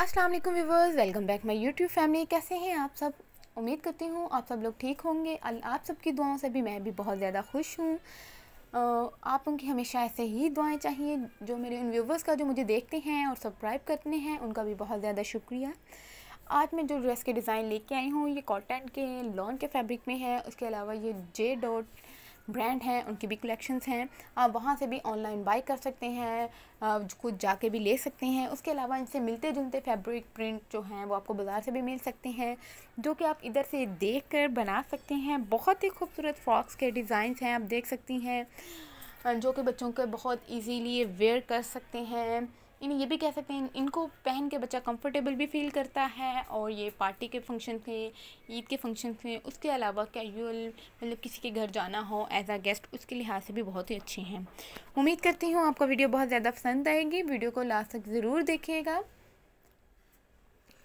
अस्सलाम वालेकुम viewers welcome back my YouTube family कैसे हैं आप सब उम्मीद करती हूँ आप सब लोग ठीक होंगे आप सबकी दुआओं से भी मैं भी बहुत ज़्यादा खुश हूँ आप उनकी हमेशा ऐसे ही दुआएं चाहिए जो मेरे उन व्यूवर्स का जो मुझे देखते हैं और सब्सक्राइब करते हैं उनका भी बहुत ज़्यादा शुक्रिया आज मैं जो ड्रेस के डिज़ाइन लेके आई हूँ ये कॉटन के लॉन के फैब्रिक में है उसके अलावा ये जे डॉट ब्रांड हैं उनकी भी कलेक्शंस हैं आप वहाँ से भी ऑनलाइन बाई कर सकते हैं कुछ जाके भी ले सकते हैं उसके अलावा इनसे मिलते जुलते फैब्रिक प्रिंट जो हैं वो आपको बाज़ार से भी मिल सकते हैं जो कि आप इधर से देख कर बना सकते हैं बहुत ही खूबसूरत फ्रॉक्स के डिज़ाइंस हैं आप देख सकती हैं जो कि बच्चों के बहुत इजीली वेयर कर सकते हैं इन्हें ये भी कह सकते हैं इनको पहन के बच्चा कंफर्टेबल भी फील करता है और ये पार्टी के फंक्शन थे ईद के फंक्शन थे उसके अलावा कैजुअल मतलब किसी के घर जाना हो एज आ गेस्ट उसके लिहाज से भी बहुत ही अच्छे हैं उम्मीद करती हूँ आपको वीडियो बहुत ज़्यादा पसंद आएगी वीडियो को लास्ट तक ज़रूर देखिएगा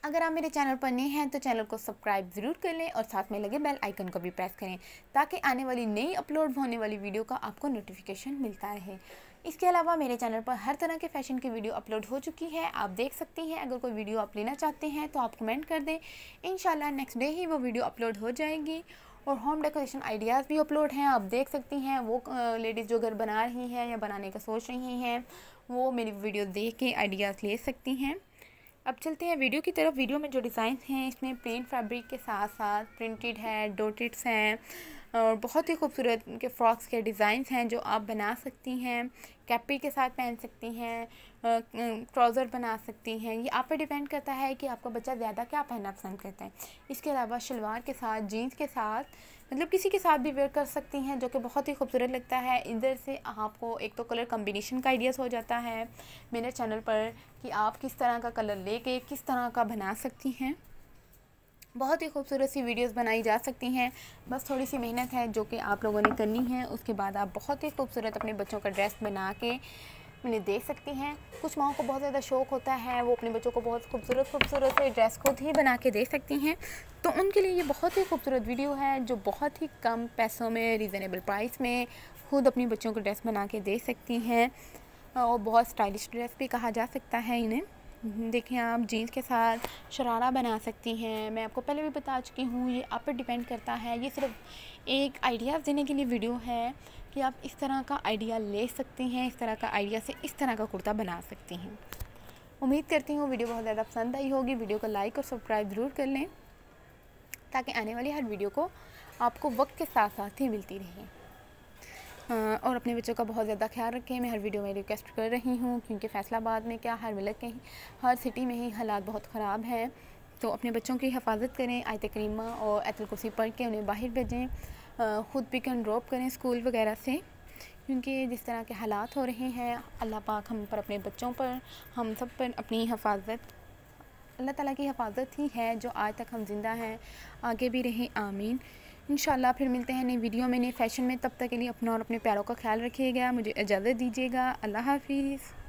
अगर आप मेरे चैनल पर नए हैं तो चैनल को सब्सक्राइब ज़रूर कर लें और साथ में लगे बेल आइकन को भी प्रेस करें ताकि आने वाली नई अपलोड होने वाली वीडियो का आपको नोटिफिकेशन मिलता रहे इसके अलावा मेरे चैनल पर हर तरह के फैशन की वीडियो अपलोड हो चुकी है आप देख सकती हैं अगर कोई वीडियो आप लेना चाहते हैं तो आप कमेंट कर दें इन नेक्स्ट डे ही वो वीडियो अपलोड हो जाएगी और होम डेकोरेशन आइडियाज़ भी अपलोड हैं आप देख सकती हैं वो लेडीज़ जो घर बना रही हैं या बनाने का सोच रही हैं वो मेरी वीडियो देख के आइडियाज़ ले सकती हैं अब चलते हैं वीडियो की तरफ वीडियो में जो डिज़ाइन हैं इसमें प्लेन फैब्रिक के साथ साथ प्रिंटेड है डोटेड्स हैं और बहुत ही खूबसूरत उनके फ्रॉक्स के डिज़ाइंस हैं जो आप बना सकती हैं कैपी के साथ पहन सकती हैं ट्राउज़र बना सकती हैं ये आप पे डिपेंड करता है कि आपका बच्चा ज़्यादा क्या पहनना पसंद करता है इसके अलावा शलवार के साथ जीन्स के साथ मतलब किसी के साथ भी वेयर कर सकती हैं जो कि बहुत ही खूबसूरत लगता है इधर से आपको एक तो कलर कम्बिनेशन का आइडियाज़ हो जाता है मेरे चैनल पर कि आप किस तरह का कलर लेके किस तरह का बना सकती हैं बहुत ही खूबसूरत सी वीडियोस बनाई जा सकती हैं बस थोड़ी सी मेहनत है जो कि आप लोगों ने करनी है उसके बाद आप बहुत ही खूबसूरत अपने बच्चों का ड्रेस बना के उन्हें देख सकती हैं कुछ माओ को बहुत ज़्यादा शौक़ होता है वो अपने बच्चों को बहुत खूबसूरत खूबसूरत से ड्रेस खुद ही बना के दे सकती हैं तो उनके लिए ये बहुत ही खूबसूरत वीडियो है जो बहुत ही कम पैसों में रीज़नेबल प्राइस में खुद अपने बच्चों को ड्रेस बना के दे सकती हैं और बहुत स्टाइलिश ड्रेस भी कहा जा सकता है इन्हें हम्म, देखें आप जीन्स के साथ शरारा बना सकती हैं मैं आपको पहले भी बता चुकी हूँ ये आप पर डिपेंड करता है ये सिर्फ एक आइडियाज़ देने के लिए वीडियो है कि आप इस तरह का आइडिया ले सकती हैं इस तरह का आइडिया से इस तरह का कुर्ता बना सकती हैं उम्मीद करती हूँ वीडियो बहुत ज़्यादा पसंद आई होगी वीडियो को लाइक और सब्सक्राइब ज़रूर कर लें ताकि आने वाली हर वीडियो को आपको वक्त के साथ साथ ही मिलती रहे हाँ, और अपने बच्चों का बहुत ज़्यादा ख्याल रखें मैं हर वीडियो में रिक्वेस्ट कर रही हूँ क्योंकि फ़ैसलाबाद में क्या हर मिलक के ही हर सिटी में ही हालात बहुत ख़राब हैं तो अपने बच्चों की हिफाजत करें आयत करीमा और ऐतल कुर्सी पढ़ के उन्हें बाहर भेजें ख़ुद पिक एंड ड्रॉप करें स्कूल वगैरह से क्योंकि जिस तरह के हालात हो रहे हैं अल्लाह पाक हम पर अपने बच्चों पर हम सब पर अपनी हिफाजत अल्लाह ताला की हिफाजत ही है जो आज तक हम ज़िंदा हैं आगे भी रहें आमीन इन फिर मिलते हैं नई वीडियो में नए फैशन में तब तक के लिए अपना और अपने प्यारों का ख्याल रखिएगा मुझे इजाज़त दीजिएगा अल्लाह हाफिज़